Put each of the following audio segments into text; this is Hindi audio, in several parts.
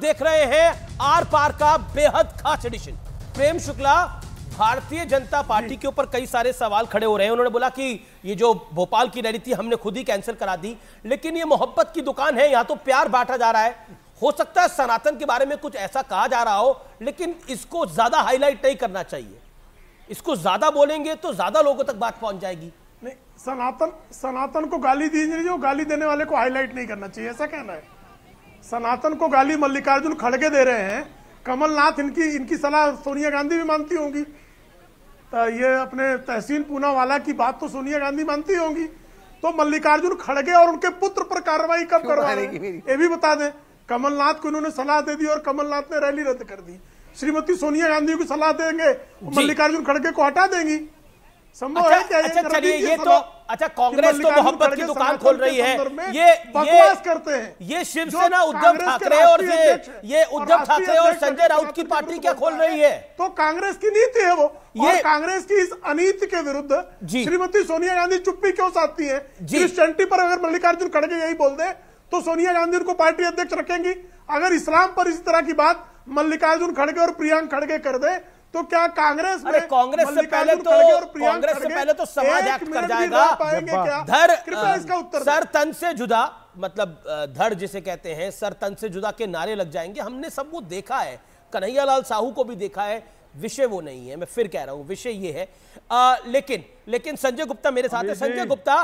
देख रहे हैं आर पार का बेहद खास एडिशन प्रेम शुक्ला भारतीय जनता पार्टी के ऊपर कई सारे सवाल खड़े हो रहे हैं उन्होंने बोला कि ये जो भोपाल की रैली थी हमने खुद ही कैंसिल करा दी लेकिन ये मोहब्बत की दुकान है यहां तो प्यार बांटा जा रहा है हो सकता है सनातन के बारे में कुछ ऐसा कहा जा रहा हो लेकिन इसको ज्यादा हाईलाइट नहीं करना चाहिए इसको ज्यादा बोलेंगे तो ज्यादा लोगों तक बात पहुंच जाएगी नहीं सनातन सनातन को गाली दी गाली देने वाले को हाईलाइट नहीं करना चाहिए ऐसा कहना है सनातन को गाली मल्लिकार्जुन खड़गे दे रहे हैं कमलनाथ इनकी इनकी सलाह सोनिया गांधी भी मानती होंगी तो ये अपने तहसीन पूना वाला की बात तो सोनिया गांधी मानती होंगी तो मल्लिकार्जुन खड़गे और उनके पुत्र पर कार्रवाई कब करवा रहे ये भी बता दें कमलनाथ को इन्होंने सलाह दे दी और कमलनाथ ने रैली रद्द कर दी श्रीमती सोनिया गांधी को सलाह देंगे मल्लिकार्जुन खड़गे को हटा देंगी संभव अच्छा, है अच्छा चलिए ये तो अच्छा कांग्रेस तो मोहब्बत की दुकान खोल रही है ये करते हैं ये शिवसेना उद्धव ठाकरे और ये उद्धव ठाकरे और संजय राउत की पार्टी क्या खोल रही है तो कांग्रेस की नीति है वो ये कांग्रेस की इस अनीति के विरुद्ध श्रीमती सोनिया गांधी चुप्पी क्यों साधती है चंटी पर अगर मल्लिकार्जुन खड़गे यही बोल दे तो सोनिया गांधी उनको पार्टी अध्यक्ष रखेंगी अगर इस्लाम पर इस तरह की बात मल्लिकार्जुन खड़गे और प्रियांक खड़गे कर दे तो क्या कांग्रेस में कांग्रेस से पहले तो कांग्रेस से पहले तो समाज एक्ट कर जाएगा धर कृपया इसका उत्तर सर तन से जुदा मतलब धर जिसे कहते हैं सर तन से जुदा के नारे लग जाएंगे हमने सब वो देखा है कन्हैयालाल साहू को भी देखा है विषय वो नहीं है मैं फिर कह रहा हूं विषय ये है आ, लेकिन लेकिन संजय गुप्ता मेरे साथ है संजय गुप्ता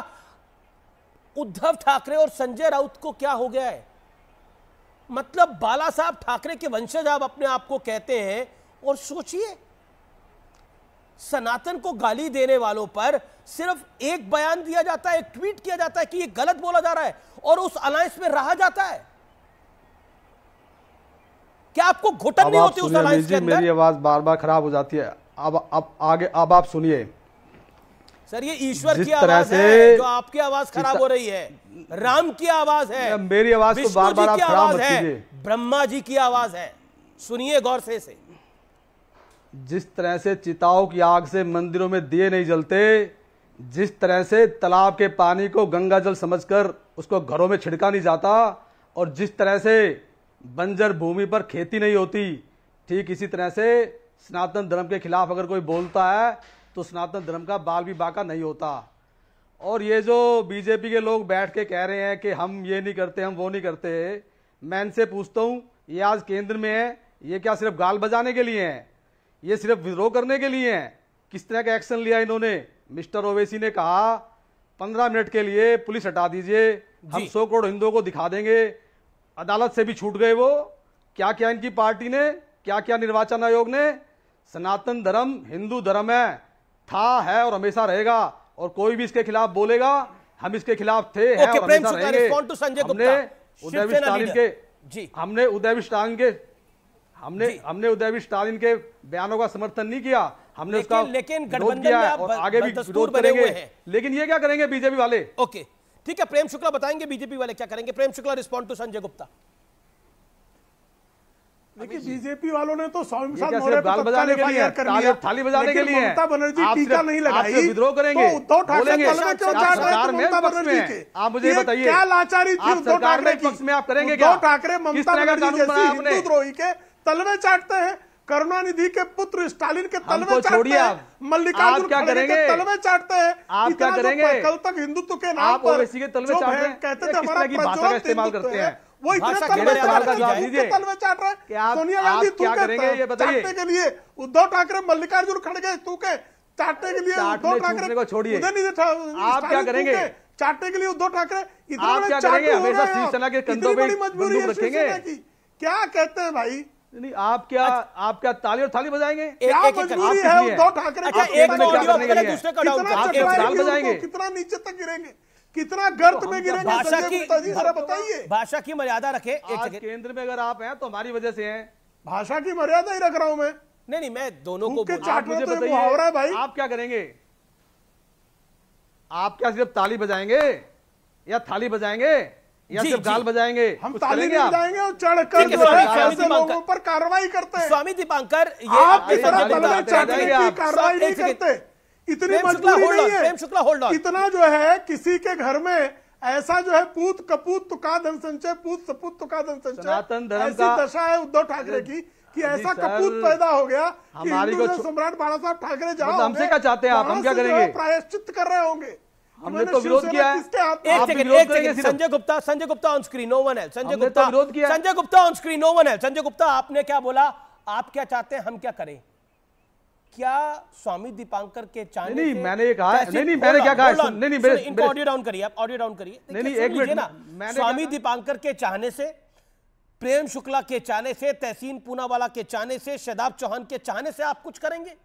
उद्धव ठाकरे और संजय राउत को क्या हो गया है मतलब बाला साहब ठाकरे के वंशज आप अपने आप को कहते हैं और सोचिए सनातन को गाली देने वालों पर सिर्फ एक बयान दिया जाता है एक ट्वीट किया जाता है कि ये गलत बोला जा रहा है और उस अलायंस में रहा जाता है क्या आपको घुटन नहीं होती उस अलायंस के अंदर मेरी आवाज बार बार खराब हो जाती है अब अब आगे अब आप सुनिए सर ये ईश्वर की आवाज है जो आपकी आवाज खराब हो रही है राम की आवाज है मेरी आवाज को बार बार खराब है ब्रह्मा जी की आवाज है सुनिए गौर से, से। जिस तरह से चिताओं की आग से मंदिरों में दिए नहीं जलते जिस तरह से तालाब के पानी को गंगा जल कर उसको घरों में छिड़का नहीं जाता और जिस तरह से बंजर भूमि पर खेती नहीं होती ठीक इसी तरह से सनातन धर्म के खिलाफ अगर कोई बोलता है तो सनातन धर्म का बाल भी बाका नहीं होता और ये जो बीजेपी के लोग बैठ के कह रहे हैं कि हम ये नहीं करते हम वो नहीं करते मैं इनसे पूछता हूँ ये आज केंद्र में है ये क्या सिर्फ गाल बजाने के लिए हैं ये सिर्फ विद्रोह करने के लिए हैं किस तरह का एक्शन लिया इन्होंने मिस्टर ओवैसी ने कहा पंद्रह मिनट के लिए पुलिस हटा दीजिए हम सौ करोड़ हिंदुओं को दिखा देंगे अदालत से भी छूट गए वो क्या क्या इनकी पार्टी ने क्या क्या निर्वाचन आयोग ने सनातन धर्म हिंदू धर्म है था है और हमेशा रहेगा और कोई भी इसके खिलाफ बोलेगा हम इसके खिलाफ थे हैं और हमेशा रहेंगे हमने उदय के हमने उदय के हमने हमने उदयवी स्टालिन के बयानों का समर्थन नहीं किया हमने लेकिन, उसका लेकिन गठबंधन में और आगे भी विरोध करेंगे लेकिन ये क्या करेंगे बीजेपी वाले ओके ठीक है प्रेम शुक्ला बताएंगे बीजेपी वाले क्या करेंगे प्रेम शुक्ला रिस्पॉन्ड टू संजय गुप्ता देखिए बीजेपी वालों ने तो थाली तो बजाने के लिए ममता बनर्जी टीका नहीं लगाई विद्रोह करेंगे तो उद्धव ठाकरे बनर्जी के आप मुझे बताइए क्या लाचारी थी उद्धव ठाकरे पक्ष में आप करेंगे उद्धव ठाकरे ममता बनर्जी जैसी हिंदू द्रोही के तलवे चाटते हैं करुणानिधि के पुत्र स्टालिन के तलवे चाटते हैं मल्लिकार्जुन खड़गे के तलवे चाटते हैं आप क्या करेंगे कल तक हिंदुत्व के नाम पर के तलवे कहते थे हमारा इस्तेमाल करते हैं वो इतने तलवे चाट रहे तलवे चाट रहे सोनिया गांधी तू चाटने के लिए उद्धव ठाकरे मल्लिकार्जुन खड़गे तू के चाटने के लिए उद्धव ठाकरे को छोड़िए आप क्या करेंगे चाटने के लिए उद्धव ठाकरे इतना क्या करेंगे हमेशा शिवसेना के कंधों पे बंदूक रखेंगे क्या कहते हैं भाई नहीं आप क्या अच्छा, आप क्या ताली और थाली बजाएंगे क्या मजबूरी है उद्धव ठाकरे अच्छा एक का ऑडियो पहले दूसरे का ऑडियो आप बजाएंगे कितना नीचे तक गिरेंगे कितना तो गर्त में तो गिरेंगे भाषा की जरा तो बताइए भाषा की मर्यादा रखे एक केंद्र में अगर आप हैं तो हमारी वजह से हैं भाषा की मर्यादा ही रख रहा हूं मैं नहीं नहीं मैं दोनों को आप मुझे बताइए भाई आप क्या करेंगे आप क्या सिर्फ ताली बजाएंगे या थाली बजाएंगे या सिर्फ गाल बजाएंगे हम ताली नहीं बजाएंगे और जो है ऐसे लोगों पर कार्रवाई करते हैं स्वामी दीपांकर ये आप तरह चढ़ने की कार्रवाई नहीं करते इतनी मजबूरी नहीं है इतना जो है किसी के घर में ऐसा जो है पूत कपूत तुका धन संचय पूत सपूत तुका धन संचय ऐसी दशा है उद्धव ठाकरे की कि ऐसा कपूत पैदा हो गया कि हिंदू सम्राट बाला साहब ठाकरे जाओ हमसे क्या चाहते हैं आप हम क्या करेंगे प्रायश्चित कर रहे होंगे हमने तो विरोध किया है एक सेकंड एक second Sanjay Gupta Sanjay Gupta on screen no one है संजय तो गुप्ता विरोध किया Sanjay Gupta on screen no one है संजय गुप्ता आपने क्या बोला आप क्या चाहते हैं हम क्या करें क्या स्वामी दीपांकर के चांद नहीं मैंने ये कहा नहीं नहीं मैंने क्या कहा नहीं नहीं मेरे इनको ऑडियो डाउन करिए आप ऑडियो डाउन करिए नहीं नहीं एक मिनट ना स्वामी दीपांकर के चाहने से प्रेम शुक्ला के चाहने से तहसीन पूनावाला के चाहने से शदाब चौहान के चाहने से आप कुछ करेंगे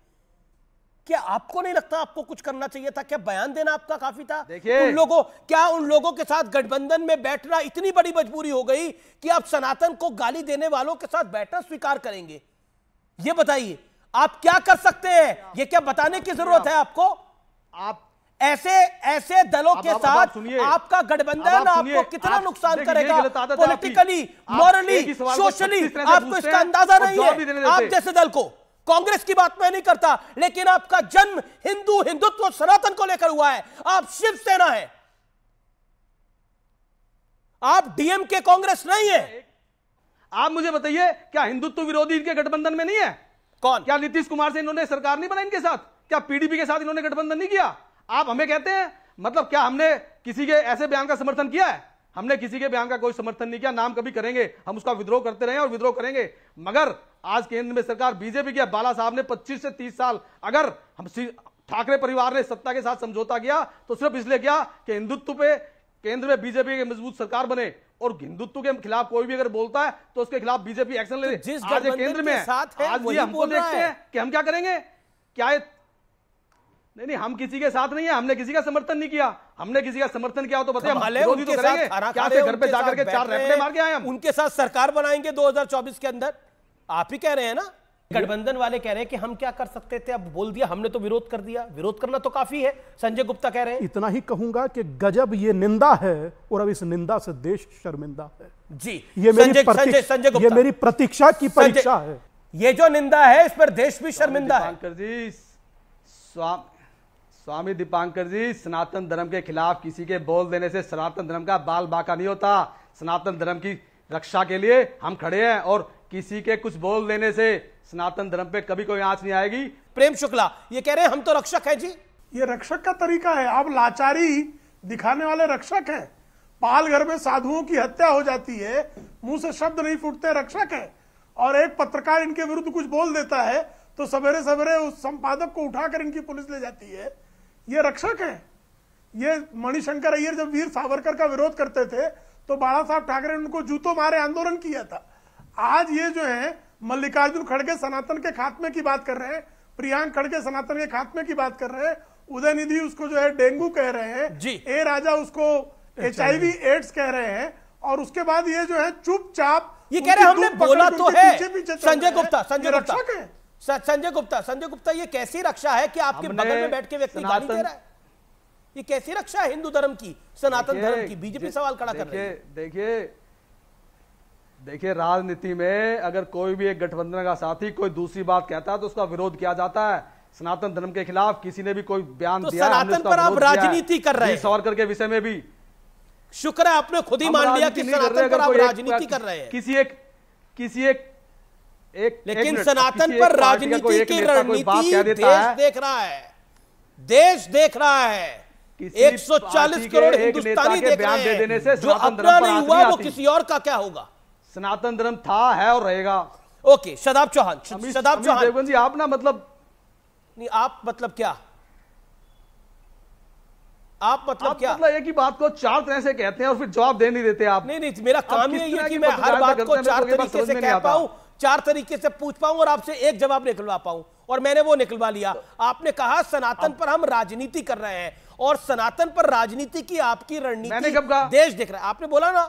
क्या आपको नहीं लगता आपको कुछ करना चाहिए था क्या बयान देना आपका काफी था देखिए उन लोगों क्या उन लोगों के साथ गठबंधन में बैठना इतनी बड़ी मजबूरी हो गई कि आप सनातन को गाली देने वालों के साथ बैठना स्वीकार करेंगे ये बताइए आप क्या कर सकते हैं ये क्या बताने की जरूरत है आपको आप ऐसे ऐसे दलों के आप, साथ आप, आपका गठबंधन आपको कितना आप, नुकसान करेगा पॉलिटिकली मॉरली सोशली आपको इसका अंदाजा नहीं है आप जैसे दल को कांग्रेस की बात मैं नहीं करता लेकिन आपका जन्म हिंदू हिंदुत्व सनातन को लेकर हुआ है आप शिवसेना है आप डीएम के कांग्रेस नहीं है आप मुझे बताइए क्या हिंदुत्व विरोधी इनके गठबंधन में नहीं है कौन क्या नीतीश कुमार से इन्होंने सरकार नहीं बनाई इनके साथ क्या पीडीपी के साथ इन्होंने गठबंधन नहीं किया आप हमें कहते हैं मतलब क्या हमने किसी के ऐसे बयान का समर्थन किया है हमने किसी के बयान का कोई समर्थन नहीं किया नाम कभी करेंगे हम उसका विद्रोह करते रहे और विद्रोह करेंगे मगर आज केंद्र में सरकार बीजेपी की बाला साहब ने 25 से 30 साल अगर हम ठाकरे परिवार ने सत्ता के साथ समझौता किया तो सिर्फ इसलिए किया कि हिंदुत्व पे केंद्र में बीजेपी की मजबूत सरकार बने और हिंदुत्व के खिलाफ कोई भी अगर बोलता है तो उसके खिलाफ बीजेपी एक्शन ले तो जिस आज केंद्र में साथ है, आज ये हमको देखते हैं कि हम क्या करेंगे क्या ये नहीं नहीं हम किसी के साथ नहीं है हमने किसी का समर्थन नहीं किया हमने किसी का समर्थन किया तो बताइए हम विरोधी तो करेंगे क्या घर पे जाकर के चार रैपटे मार के आए हम उनके साथ सरकार बनाएंगे 2024 के अंदर आप ही कह रहे हैं ना गठबंधन वाले कह रहे हैं कि हम क्या कर सकते थे अब बोल दिया हमने तो विरोध कर दिया विरोध करना तो काफी है संजय गुप्ता कह रहे हैं इतना ही कहूंगा कि गजब ये निंदा है और अब इस निंदा से देश शर्मिंदा है जी ये मेरी संजय संजय गुप्ता ये मेरी प्रतीक्षा की परीक्षा है ये जो निंदा है इस पर देश भी शर्मिंदा है जी स्वामी स्वामी दीपांकर जी सनातन धर्म के खिलाफ किसी के बोल देने से सनातन धर्म का बाल बाका नहीं होता सनातन धर्म की रक्षा के लिए हम खड़े हैं और किसी के कुछ बोल देने से सनातन धर्म पे कभी कोई आंच नहीं आएगी प्रेम शुक्ला ये कह रहे हैं हम तो रक्षक हैं जी ये रक्षक का तरीका है आप लाचारी दिखाने वाले रक्षक हैं पाल घर में साधुओं की हत्या हो जाती है मुंह से शब्द नहीं फूटते रक्षक है और एक पत्रकार इनके विरुद्ध कुछ बोल देता है तो सवेरे सवेरे उस संपादक को उठाकर इनकी पुलिस ले जाती है ये रक्षक है ये मणिशंकर अय्यर जब वीर सावरकर का विरोध करते थे तो बाला साहब ठाकरे ने उनको जूतों मारे आंदोलन किया था आज ये जो है मल्लिकार्जुन खड़गे सनातन के खात्मे की बात कर रहे हैं प्रियांक खड़गे सनातन के खात्मे की बात कर रहे हैं उदय निधि उसको जो है डेंगू कह रहे हैं जी ए राजा उसको अच्छा, एच एड्स कह रहे हैं और उसके बाद ये जो है चुपचाप ये कह रहे हैं हमने बोला तो है संजय गुप्ता संजय गुप्ता संजय गुप्ता संजय गुप्ता ये कैसी रक्षा है कि आपके बगल में बैठ के व्यक्ति गाली दे रहा है ये कैसी रक्षा है हिंदू धर्म की सनातन धर्म की बीजेपी सवाल खड़ा कर रही है देखिए देखिए राजनीति में अगर कोई भी एक गठबंधन का साथी कोई दूसरी बात कहता है तो उसका विरोध किया जाता है सनातन धर्म के खिलाफ किसी ने भी कोई बयान तो दिया सनातन पर आप राजनीति कर रहे हैं सौरकर के विषय में भी शुक्र है आपने खुद ही मान लिया कि सनातन पर आप राजनीति कर रहे हैं किसी एक किसी एक एक लेकिन सनातन पर राजनीति की रणनीति देश देख रहा है देश देख रहा है चालीस करोड़ हिंदुस्तानी देख रहे हैं जो अपना नहीं हुआ वो किसी और का क्या होगा सनातन धर्म था है और रहेगा ओके शदाब चौहान शदाब चौहान देवगन जी आप ना मतलब नहीं आप मतलब क्या आप मतलब आप क्या मतलब एक ही बात को चार तरह से कहते हैं और फिर जवाब दे नहीं देते आप नहीं नहीं मेरा काम ही है कि मैं हर बात को चार तो तरीके से कह पाऊं चार तरीके से पूछ पाऊं और आपसे एक जवाब निकलवा पाऊं और मैंने वो निकलवा लिया आपने कहा सनातन पर हम राजनीति कर रहे हैं और सनातन पर राजनीति की आपकी रणनीति देश देख रहा है आपने बोला ना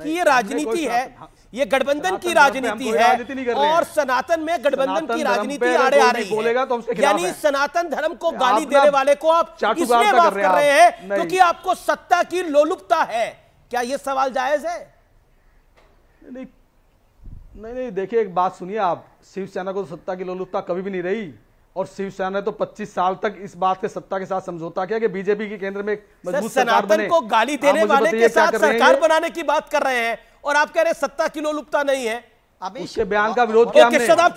कि ये राजनीति है हाँ, ये गठबंधन की राजनीति है और सनातन में गठबंधन की राजनीति आड़े आ रही है तो यानी सनातन धर्म को गाली देने वाले को आप इसलिए माफ कर रहे हैं क्योंकि आपको सत्ता की लोलुपता है क्या ये सवाल जायज है नहीं नहीं देखिए एक बात सुनिए आप शिवसेना को तो सत्ता की लोलुपता कभी भी नहीं रही और शिवसेना ने तो 25 साल तक इस बात के सत्ता के साथ समझौता किया कि बीजेपी के केंद्र में मजबूत बने को गाली देने वाले के साथ सरकार बनाने की बात कर रहे हैं और आप कह रहे सत्ता किलो लुप्ता नहीं है उसके बयान का विरोध किया